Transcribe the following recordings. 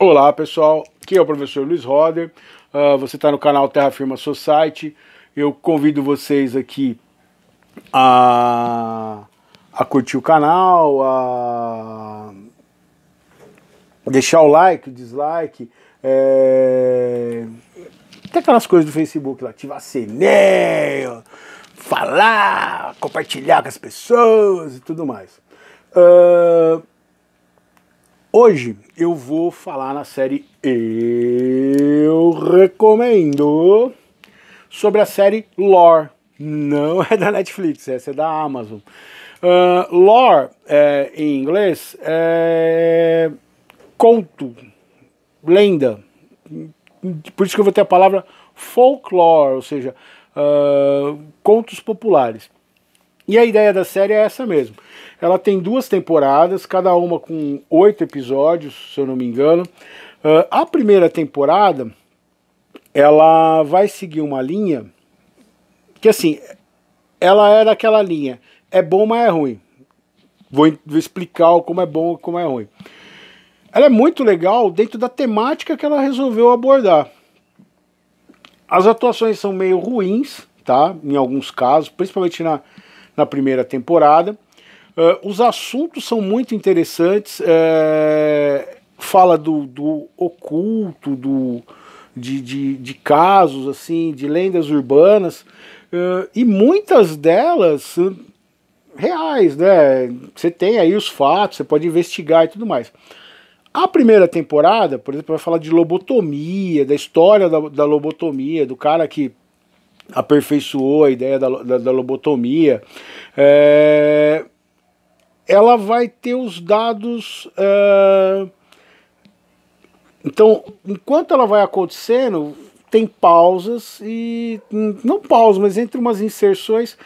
Olá pessoal, aqui é o professor Luiz Roder, uh, você está no canal Terra Firma Society, eu convido vocês aqui a, a curtir o canal, a deixar o like, o dislike, é... tem aquelas coisas do Facebook lá, ativar sininho, falar, compartilhar com as pessoas e tudo mais. Uh... Hoje eu vou falar na série Eu Recomendo sobre a série Lore. Não é da Netflix, essa é da Amazon. Uh, lore, é, em inglês, é conto, lenda. Por isso que eu vou ter a palavra folklore, ou seja, uh, contos populares. E a ideia da série é essa mesmo. Ela tem duas temporadas, cada uma com oito episódios, se eu não me engano. Uh, a primeira temporada ela vai seguir uma linha que assim ela é daquela linha é bom mas é ruim vou, vou explicar como é bom e como é ruim ela é muito legal dentro da temática que ela resolveu abordar as atuações são meio ruins tá em alguns casos principalmente na na primeira temporada. Uh, os assuntos são muito interessantes. É, fala do, do oculto, do, de, de, de, casos, assim, de lendas urbanas. Uh, e muitas delas reais, né? Você tem aí os fatos, você pode investigar e tudo mais. A primeira temporada, por exemplo, vai falar de lobotomia, da história da, da lobotomia, do cara que aperfeiçoou a ideia da, da, da lobotomia, é, ela vai ter os dados. É, então, enquanto ela vai acontecendo, tem pausas e não pausas, mas entre umas inserções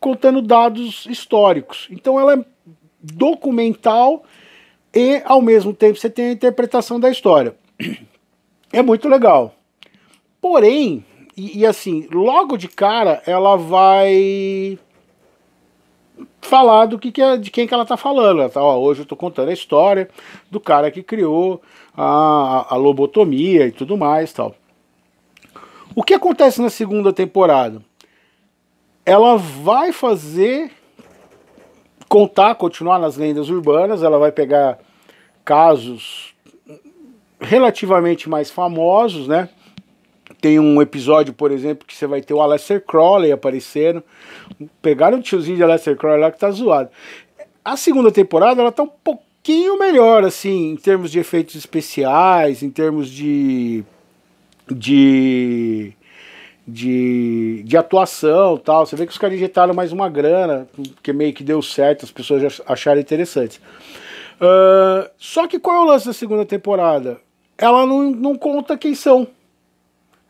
contando dados históricos. Então, ela é documental e ao mesmo tempo você tem a interpretação da história. É muito legal. Porém, e, e assim, logo de cara ela vai falar do que, que é, de quem que ela tá falando. Ela tá, ó, hoje eu tô contando a história do cara que criou a, a, a lobotomia e tudo mais, tal. O que acontece na segunda temporada? Ela vai fazer contar, continuar nas lendas urbanas, ela vai pegar casos relativamente mais famosos, né? Tem um episódio, por exemplo, que você vai ter o Aleister Crowley aparecendo. Pegaram o tiozinho de Aleister Crowley lá que tá zoado. A segunda temporada, ela tá um pouquinho melhor, assim, em termos de efeitos especiais, em termos de... de... De, de atuação tal. Você vê que os caras injetaram mais uma grana, que meio que deu certo, as pessoas acharam interessante. Uh, só que qual é o lance da segunda temporada? Ela não, não conta quem são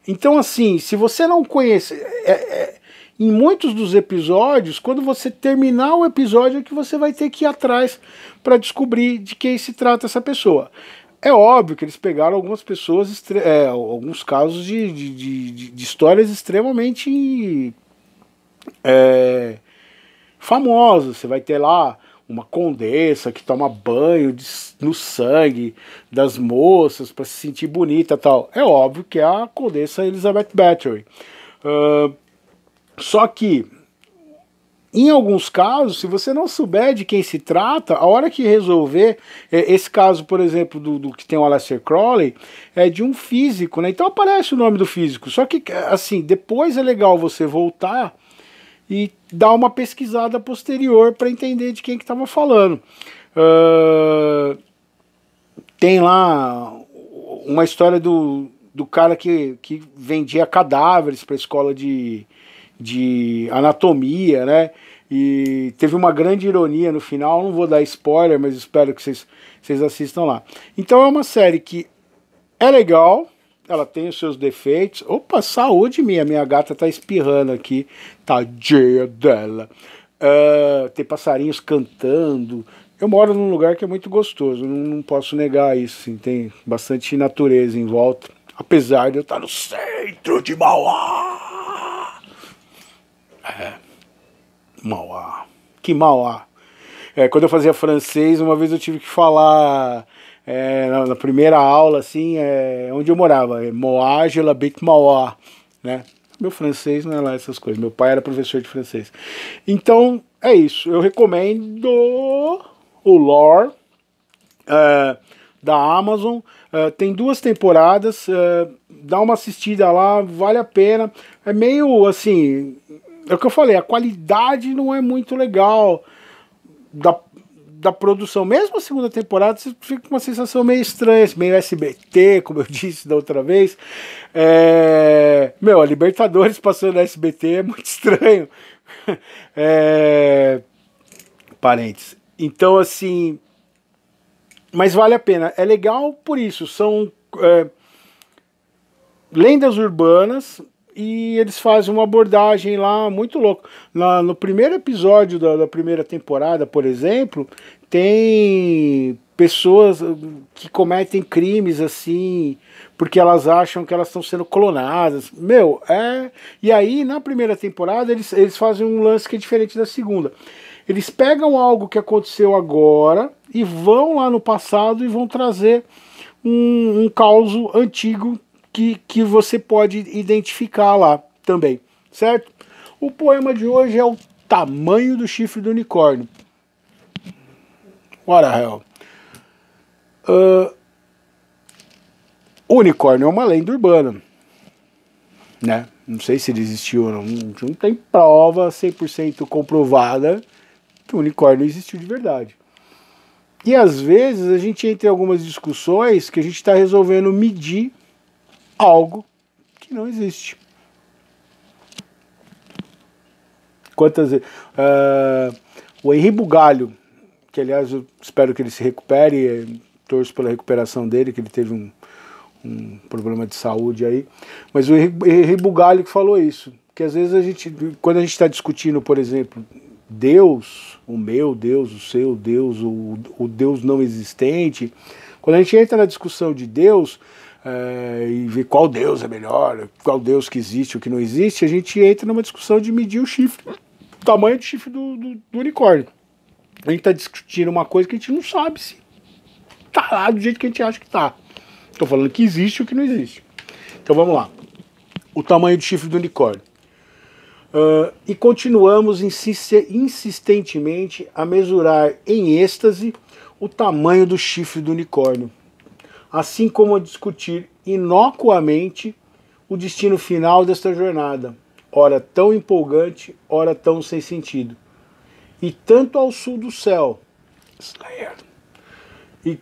então, assim, se você não conhece. É, é, em muitos dos episódios, quando você terminar o episódio, é que você vai ter que ir atrás para descobrir de quem se trata essa pessoa. É óbvio que eles pegaram algumas pessoas, é, alguns casos de, de, de, de histórias extremamente é, famosas. Você vai ter lá uma condessa que toma banho de, no sangue das moças para se sentir bonita tal. É óbvio que é a condessa Elizabeth Battery. Uh, só que, em alguns casos, se você não souber de quem se trata, a hora que resolver, é, esse caso, por exemplo, do, do, que tem o Alastair Crowley, é de um físico, né? Então aparece o nome do físico. Só que, assim, depois é legal você voltar e dar uma pesquisada posterior para entender de quem que estava falando. Uh, tem lá uma história do, do cara que, que vendia cadáveres para a escola de, de anatomia, né? E teve uma grande ironia no final, não vou dar spoiler, mas espero que vocês, vocês assistam lá. Então é uma série que é legal, ela tem os seus defeitos. Opa, saúde minha, minha gata tá espirrando aqui, tadinha dela. Uh, tem passarinhos cantando. Eu moro num lugar que é muito gostoso, não, não posso negar isso. Sim. Tem bastante natureza em volta, apesar de eu estar no centro de Mauá. É, Mauá. Que Mauá. É, quando eu fazia francês, uma vez eu tive que falar é, na, na, primeira aula, assim, é, onde eu morava, é Moágela Bitmaoa, né? Meu francês não é lá essas coisas, meu pai era professor de francês. Então, é isso, eu recomendo o Lore é, da Amazon, é, tem duas temporadas, é, dá uma assistida lá, vale a pena. É meio assim, é o que eu falei, a qualidade não é muito legal da da produção, mesmo a segunda temporada, você fica com uma sensação meio estranha, assim, meio SBT, como eu disse da outra vez. É... Meu, a Libertadores passando na SBT é muito estranho. é... Parênteses. Então, assim. Mas vale a pena. É legal por isso. São. É... Lendas urbanas e eles fazem uma abordagem lá muito louca. Na, no primeiro episódio da, da, primeira temporada, por exemplo, tem pessoas uh, que cometem crimes assim, porque elas acham que elas estão sendo clonadas. Meu, é. E aí, na primeira temporada, eles, eles fazem um lance que é diferente da segunda. Eles pegam algo que aconteceu agora e vão lá no passado e vão trazer um, um caos antigo que, que você pode identificar lá também, certo? O poema de hoje é o tamanho do chifre do unicórnio. Ora, Hel. Uh, ah, unicórnio é uma lenda urbana, né? Não sei se ele existiu ou não. Não tem prova 100% comprovada que o unicórnio existiu de verdade. E às vezes a gente entra em algumas discussões que a gente está resolvendo medir algo que não existe. Quantas uh, o Henri Bugalho, que aliás eu espero que ele se recupere, eh, torço pela recuperação dele, que ele teve um, um problema de saúde aí. Mas o Henri Bugalho que falou isso, que às vezes a gente, quando a gente está discutindo, por exemplo, Deus, o meu Deus, o seu Deus, o, o Deus não existente, quando a gente entra na discussão de Deus, é, e ver qual Deus é melhor, qual Deus que existe, o que não existe, a gente entra numa discussão de medir o chifre, o tamanho do chifre do, do, do unicórnio. A gente está discutindo uma coisa que a gente não sabe se está lá do jeito que a gente acha que está. Estou falando que existe e o que não existe. Então vamos lá. O tamanho do chifre do unicórnio. Uh, e continuamos insistentemente a mesurar em êxtase o tamanho do chifre do unicórnio assim como a discutir inocuamente o destino final desta jornada, ora tão empolgante, ora tão sem sentido. E tanto ao sul do céu, e,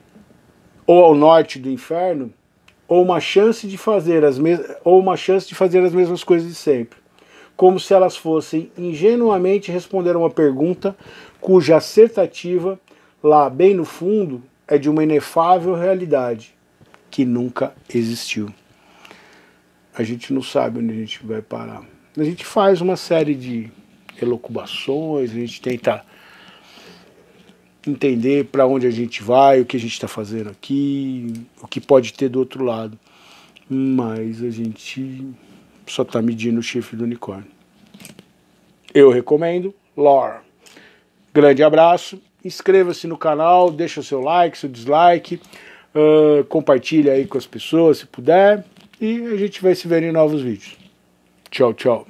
ou ao norte do inferno, ou uma chance de fazer as ou uma chance de fazer as mesmas coisas de sempre, como se elas fossem ingenuamente responder a uma pergunta cuja acertativa lá bem no fundo é de uma inefável realidade que nunca existiu. A gente não sabe onde a gente vai parar. A gente faz uma série de elocubações, a gente tenta entender para onde a gente vai, o que a gente está fazendo aqui, o que pode ter do outro lado. Mas a gente só está medindo o chifre do unicórnio. Eu recomendo Lore. Grande abraço, inscreva-se no canal, deixa seu like, seu dislike. Uh, compartilha aí com as pessoas se puder. E a gente vai se ver em novos vídeos. Tchau, tchau.